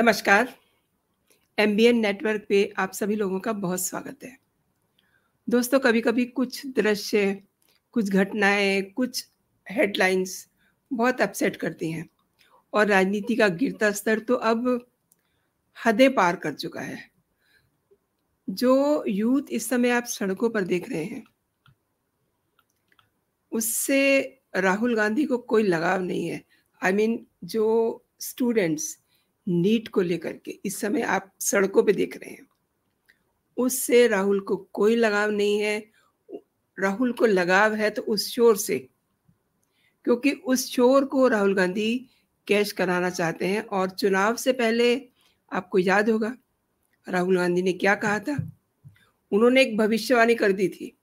नमस्कार M network पे आप सभी लोगों का बहुत स्वागत है दोस्तों कभी कभी कुछ दृश्य कुछ घटनाएं कुछ हेडलाइंस बहुत अपसेट करती हैं और राजनीति का गिरता स्तर तो अब हदें पार कर चुका है जो यूथ इस समय आप सड़कों पर देख रहे हैं उससे राहुल गांधी को कोई लगाव नहीं है आई I मीन mean, जो स्टूडेंट्स नीट को लेकर के इस समय आप सड़कों पे देख रहे हैं उससे राहुल को कोई लगाव नहीं है राहुल को लगाव है तो उस शोर से क्योंकि उस शोर को राहुल गांधी कैश कराना चाहते हैं और चुनाव से पहले आपको याद होगा राहुल गांधी ने क्या कहा था उन्होंने एक भविष्यवाणी कर दी थी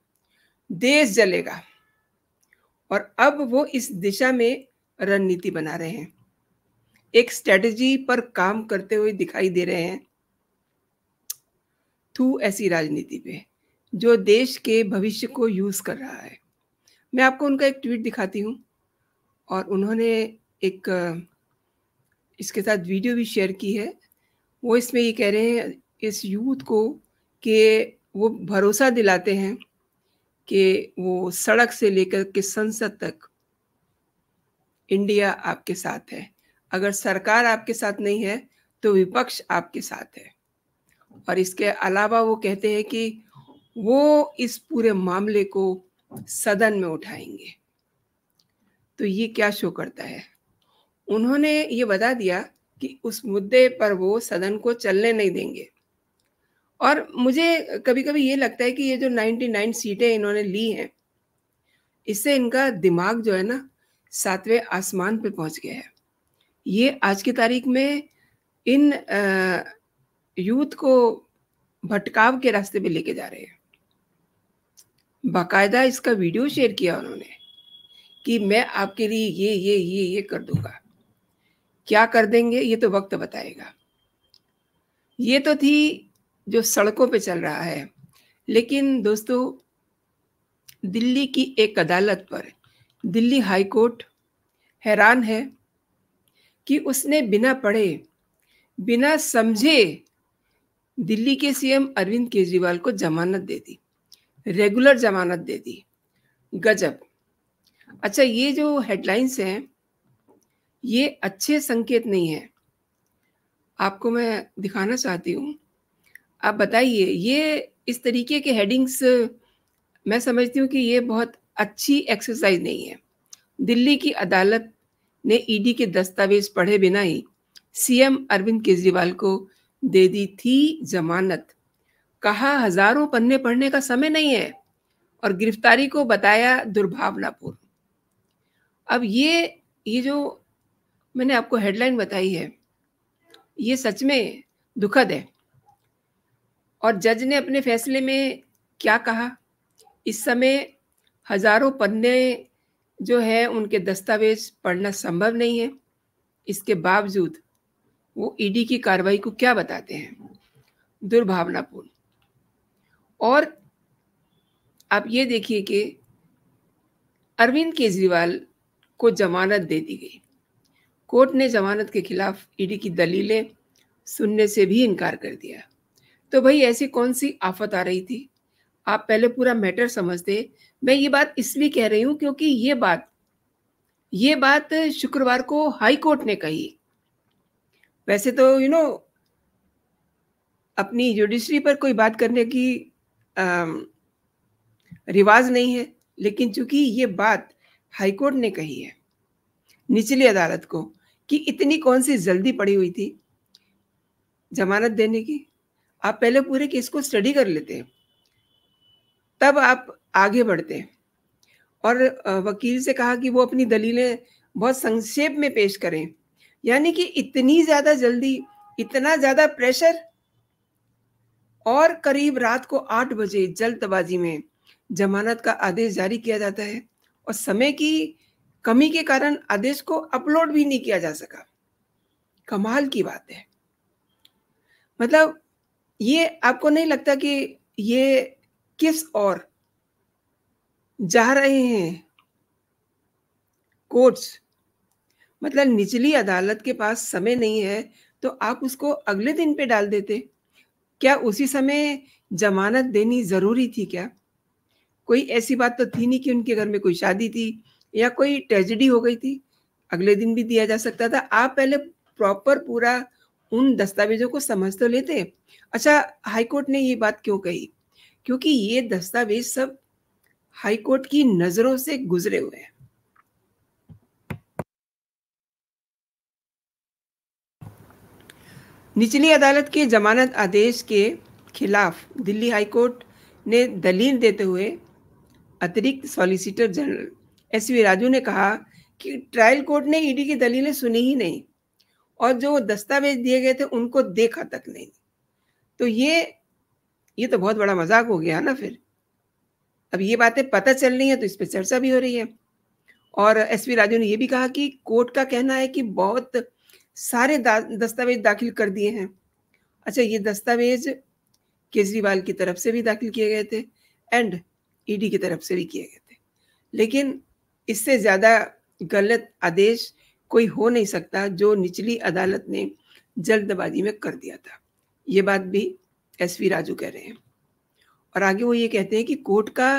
देश जलेगा और अब वो इस दिशा में रणनीति बना रहे हैं एक स्ट्रेटजी पर काम करते हुए दिखाई दे रहे हैं थ्रू ऐसी राजनीति पे जो देश के भविष्य को यूज़ कर रहा है मैं आपको उनका एक ट्वीट दिखाती हूँ और उन्होंने एक इसके साथ वीडियो भी शेयर की है वो इसमें ये कह रहे हैं इस यूथ को कि वो भरोसा दिलाते हैं कि वो सड़क से लेकर के संसद तक इंडिया आपके साथ है अगर सरकार आपके साथ नहीं है तो विपक्ष आपके साथ है और इसके अलावा वो कहते हैं कि वो इस पूरे मामले को सदन में उठाएंगे तो ये क्या शो करता है उन्होंने ये बता दिया कि उस मुद्दे पर वो सदन को चलने नहीं देंगे और मुझे कभी कभी ये लगता है कि ये जो 99 सीटें इन्होंने ली हैं इससे इनका दिमाग जो है ना सातवें आसमान पर पहुंच गया है ये आज की तारीख में इन यूथ को भटकाव के रास्ते पे लेके जा रहे हैं बाकायदा इसका वीडियो शेयर किया उन्होंने कि मैं आपके लिए ये ये ये ये कर दूंगा क्या कर देंगे ये तो वक्त बताएगा ये तो थी जो सड़कों पे चल रहा है लेकिन दोस्तों दिल्ली की एक अदालत पर दिल्ली हाई कोर्ट हैरान है कि उसने बिना पढ़े बिना समझे दिल्ली के सीएम अरविंद केजरीवाल को जमानत दे दी रेगुलर जमानत दे दी गजब अच्छा ये जो हेडलाइंस हैं ये अच्छे संकेत नहीं है आपको मैं दिखाना चाहती हूँ आप बताइए ये इस तरीके के हेडिंग्स मैं समझती हूँ कि ये बहुत अच्छी एक्सरसाइज नहीं है दिल्ली की अदालत ने ईडी के दस्तावेज पढ़े बिना ही सीएम अरविंद केजरीवाल को दे दी थी जमानत कहा हजारों पन्ने पढ़ने का समय नहीं है और गिरफ्तारी को बताया दुर्भावनापूर्ण अब ये ये जो मैंने आपको हेडलाइन बताई है ये सच में दुखद है और जज ने अपने फैसले में क्या कहा इस समय हजारों पन्ने जो है उनके दस्तावेज पढ़ना संभव नहीं है इसके बावजूद वो ईडी e की कार्रवाई को क्या बताते हैं दुर्भावनापूर्ण और आप ये देखिए कि अरविंद केजरीवाल को जमानत दे दी गई कोर्ट ने जमानत के खिलाफ ईडी e की दलीलें सुनने से भी इनकार कर दिया तो भाई ऐसी कौन सी आफत आ रही थी आप पहले पूरा मैटर समझते मैं ये बात इसलिए कह रही हूँ क्योंकि ये बात ये बात शुक्रवार को हाई कोर्ट ने कही वैसे तो यू you नो know, अपनी जुडिशरी पर कोई बात करने की आ, रिवाज नहीं है लेकिन चूंकि ये बात हाई कोर्ट ने कही है निचली अदालत को कि इतनी कौन सी जल्दी पड़ी हुई थी जमानत देने की आप पहले पूरे केस को स्टडी कर लेते हैं तब आप आगे बढ़ते और वकील से कहा कि वो अपनी दलीलें बहुत संक्षेप में पेश करें यानी कि इतनी ज्यादा जल्दी इतना ज्यादा प्रेशर और करीब रात को आठ बजे जल्दबाजी में जमानत का आदेश जारी किया जाता है और समय की कमी के कारण आदेश को अपलोड भी नहीं किया जा सका कमाल की बात है मतलब ये आपको नहीं लगता कि ये किस और जा रहे हैं कोर्ट्स मतलब निचली अदालत के पास समय नहीं है तो आप उसको अगले दिन पे डाल देते क्या उसी समय जमानत देनी ज़रूरी थी क्या कोई ऐसी बात तो थी नहीं कि उनके घर में कोई शादी थी या कोई ट्रेजिडी हो गई थी अगले दिन भी दिया जा सकता था आप पहले प्रॉपर पूरा उन दस्तावेजों को समझ तो लेते अच्छा हाईकोर्ट ने ये बात क्यों कही क्योंकि ये दस्तावेज सब हाईकोर्ट की नजरों से गुजरे हुए हैं निचली अदालत के जमानत आदेश के खिलाफ दिल्ली हाईकोर्ट ने दलील देते हुए अतिरिक्त solicitor general S V Raju ने कहा कि ट्रायल कोर्ट ने ईडी की दलीलें सुनी ही नहीं और जो दस्तावेज दिए गए थे उनको देखा तक नहीं तो ये ये तो बहुत बड़ा मजाक हो गया ना फिर अब ये बातें पता चल रही हैं तो इस पर चर्चा भी हो रही है और एस वी राजू ने यह भी कहा कि कोर्ट का कहना है कि बहुत सारे दा, दस्तावेज दाखिल कर दिए हैं अच्छा ये दस्तावेज केजरीवाल की तरफ से भी दाखिल किए गए थे एंड ईडी की तरफ से भी किए गए थे लेकिन इससे ज़्यादा गलत आदेश कोई हो नहीं सकता जो निचली अदालत ने जल्दबाजी में कर दिया था ये बात भी एस वी राजू कह रहे हैं और आगे वो ये कहते हैं कि कोर्ट का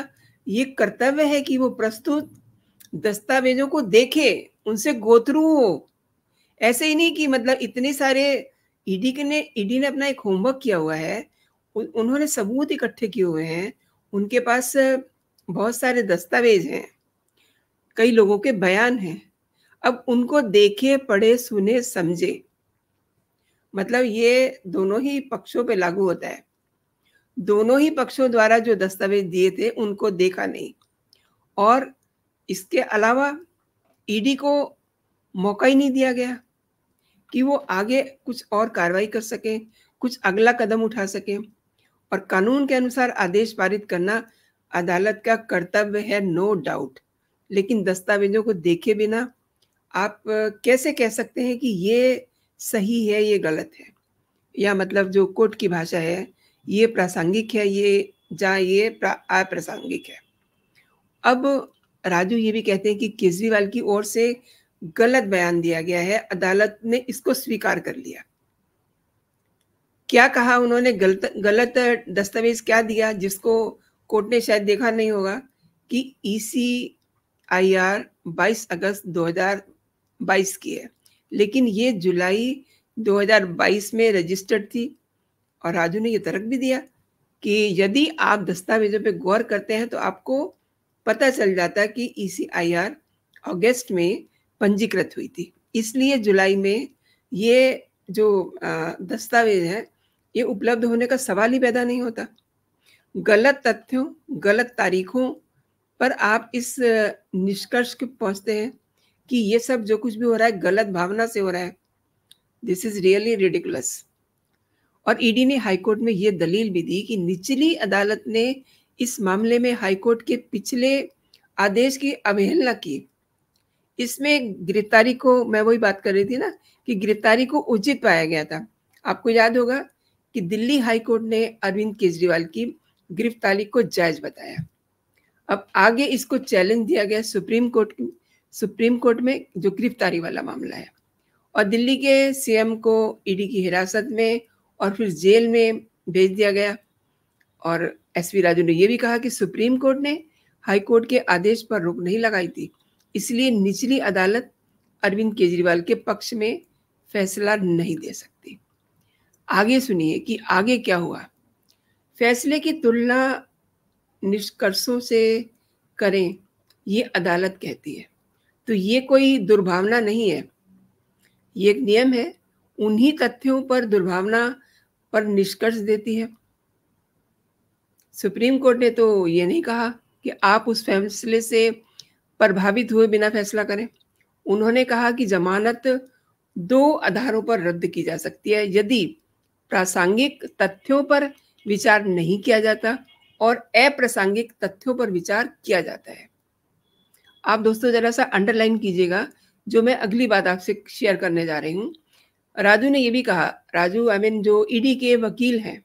ये कर्तव्य है कि वो प्रस्तुत दस्तावेजों को देखे उनसे गोत्रू हो ऐसे ही नहीं कि मतलब इतने सारे ईडी e के ने ईडी e ने अपना एक होमवर्क किया हुआ है उन्होंने सबूत इकट्ठे किए हुए हैं उनके पास बहुत सारे दस्तावेज हैं कई लोगों के बयान हैं अब उनको देखे पढ़े सुने समझे मतलब ये दोनों ही पक्षों पे लागू होता है दोनों ही पक्षों द्वारा जो दस्तावेज दिए थे उनको देखा नहीं और इसके अलावा ईडी e को मौका ही नहीं दिया गया कि वो आगे कुछ और कार्रवाई कर सके कुछ अगला कदम उठा सके और कानून के अनुसार आदेश पारित करना अदालत का कर्तव्य है नो डाउट लेकिन दस्तावेजों को देखे बिना आप कैसे कह सकते हैं कि ये सही है ये गलत है या मतलब जो कोर्ट की भाषा है ये प्रासंगिक है ये जहाँ ये अप्रासंगिक है अब राजू ये भी कहते हैं कि केजरीवाल की ओर से गलत बयान दिया गया है अदालत ने इसको स्वीकार कर लिया क्या कहा उन्होंने गलत गलत दस्तावेज क्या दिया जिसको कोर्ट ने शायद देखा नहीं होगा कि ई सी आई आर बाईस अगस्त बाईस की है लेकिन ये जुलाई 2022 में रजिस्टर्ड थी और राजू ने ये तर्क भी दिया कि यदि आप दस्तावेजों पे गौर करते हैं तो आपको पता चल जाता कि ई e अगस्त में पंजीकृत हुई थी इसलिए जुलाई में ये जो दस्तावेज है ये उपलब्ध होने का सवाल ही पैदा नहीं होता गलत तथ्यों गलत तारीखों पर आप इस निष्कर्ष के पहुंचते हैं कि ये सब जो कुछ भी हो रहा है गलत भावना से हो रहा है दिस इज रियली रिडिकुलस और ईडी e ने हाईकोर्ट में ये दलील भी दी कि निचली अदालत ने इस मामले में हाईकोर्ट के पिछले आदेश की अवहेलना की इसमें गिरफ्तारी को मैं वही बात कर रही थी ना कि गिरफ्तारी को उचित पाया गया था आपको याद होगा कि दिल्ली हाईकोर्ट ने अरविंद केजरीवाल की गिरफ्तारी को जायज बताया अब आगे इसको चैलेंज दिया गया सुप्रीम कोर्ट सुप्रीम कोर्ट में जो गिरफ्तारी वाला मामला है और दिल्ली के सीएम को ईडी की हिरासत में और फिर जेल में भेज दिया गया और एस वी राजू ने यह भी कहा कि सुप्रीम कोर्ट ने हाई कोर्ट के आदेश पर रोक नहीं लगाई थी इसलिए निचली अदालत अरविंद केजरीवाल के पक्ष में फैसला नहीं दे सकती आगे सुनिए कि आगे क्या हुआ फैसले की तुलना निष्कर्षों से करें ये अदालत कहती है तो ये कोई दुर्भावना नहीं है ये एक नियम है उन्हीं तथ्यों पर दुर्भावना पर निष्कर्ष देती है सुप्रीम कोर्ट ने तो ये नहीं कहा कि आप उस फैसले से प्रभावित हुए बिना फैसला करें उन्होंने कहा कि जमानत दो आधारों पर रद्द की जा सकती है यदि प्रासंगिक तथ्यों पर विचार नहीं किया जाता और अप्रासंगिक तथ्यों पर विचार किया जाता है आप दोस्तों जरा सा अंडरलाइन कीजिएगा जो मैं अगली बात आपसे शेयर करने जा रही हूँ राजू ने ये भी कहा राजू आई मीन जो ईडी e के वकील हैं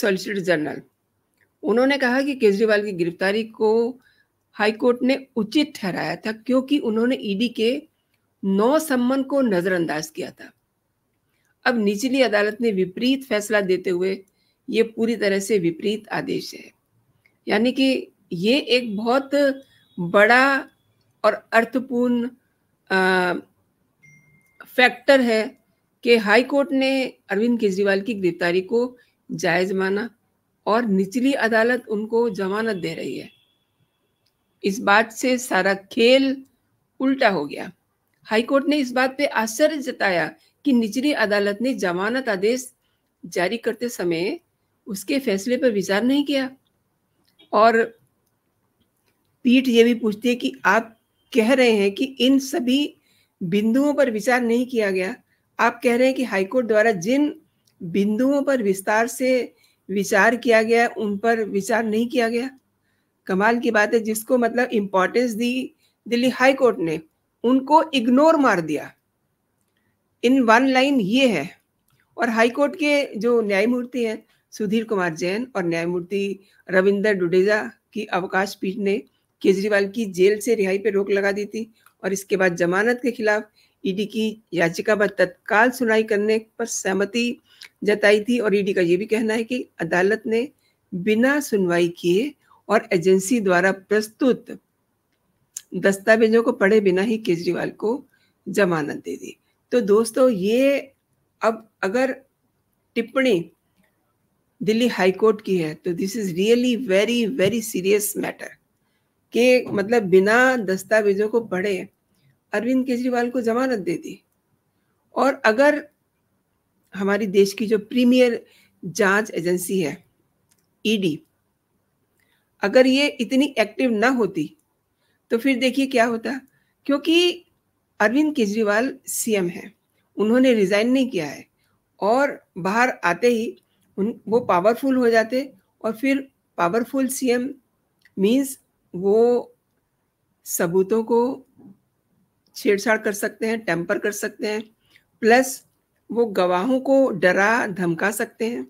सॉलिसिटर जनरल उन्होंने कहा कि केजरीवाल की गिरफ्तारी को हाईकोर्ट ने उचित ठहराया था क्योंकि उन्होंने ईडी e के नौ सम्मन को नजरअंदाज किया था अब निचली अदालत ने विपरीत फैसला देते हुए ये पूरी तरह से विपरीत आदेश है यानी कि ये एक बहुत बड़ा और अर्थपूर्ण फैक्टर है कि हाई कोर्ट ने अरविंद केजरीवाल की गिरफ्तारी को जायज माना और निचली अदालत उनको जमानत दे रही है इस बात से सारा खेल उल्टा हो गया हाई कोर्ट ने इस बात पे आश्चर्य जताया कि निचली अदालत ने जमानत आदेश जारी करते समय उसके फैसले पर विचार नहीं किया और पीठ ये भी पूछती है कि आप कह रहे हैं कि इन सभी बिंदुओं पर विचार नहीं किया गया आप कह रहे हैं कि हाईकोर्ट द्वारा जिन बिंदुओं पर विस्तार से विचार किया गया उन पर विचार नहीं किया गया कमाल की बात है जिसको मतलब इम्पोर्टेंस दी दिल्ली हाई कोर्ट ने उनको इग्नोर मार दिया इन वन लाइन ये है और हाई कोर्ट के जो न्यायमूर्ति हैं सुधीर कुमार जैन और न्यायमूर्ति रविंदर डुडेजा की अवकाश पीठ ने केजरीवाल की जेल से रिहाई पर रोक लगा दी थी और इसके बाद जमानत के खिलाफ ईडी की याचिका पर तत्काल सुनाई करने पर सहमति जताई थी और ईडी का ये भी कहना है कि अदालत ने बिना सुनवाई किए और एजेंसी द्वारा प्रस्तुत दस्तावेजों को पढ़े बिना ही केजरीवाल को जमानत दे दी तो दोस्तों ये अब अगर टिप्पणी दिल्ली हाईकोर्ट की है तो this is really very very serious matter के मतलब बिना दस्तावेजों को पढ़े अरविंद केजरीवाल को जमानत दे दी और अगर हमारी देश की जो प्रीमियर जांच एजेंसी है ईडी e अगर ये इतनी एक्टिव ना होती तो फिर देखिए क्या होता क्योंकि अरविंद केजरीवाल सीएम है उन्होंने रिजाइन नहीं किया है और बाहर आते ही उन वो पावरफुल हो जाते और फिर पावरफुल सीएम मींस वो सबूतों को छेड़छाड़ कर सकते हैं टेम्पर कर सकते हैं प्लस वो गवाहों को डरा धमका सकते हैं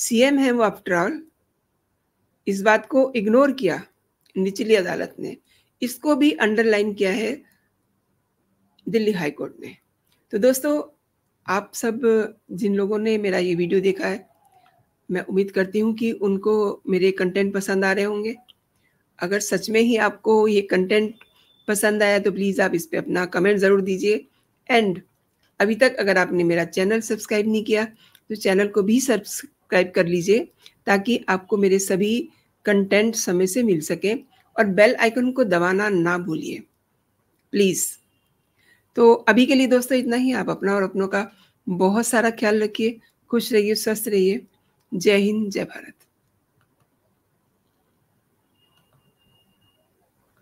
सीएम है वो ऑल इस बात को इग्नोर किया निचली अदालत ने इसको भी अंडरलाइन किया है दिल्ली हाई कोर्ट ने तो दोस्तों आप सब जिन लोगों ने मेरा ये वीडियो देखा है मैं उम्मीद करती हूँ कि उनको मेरे कंटेंट पसंद आ रहे होंगे अगर सच में ही आपको ये कंटेंट पसंद आया तो प्लीज़ आप इस पर अपना कमेंट ज़रूर दीजिए एंड अभी तक अगर आपने मेरा चैनल सब्सक्राइब नहीं किया तो चैनल को भी सब्सक्राइब कर लीजिए ताकि आपको मेरे सभी कंटेंट समय से मिल सके और बेल आइकन को दबाना ना भूलिए प्लीज़ तो अभी के लिए दोस्तों इतना ही आप अपना और अपनों का बहुत सारा ख्याल रखिए खुश रहिए स्वस्थ रहिए जय हिंद जय भारत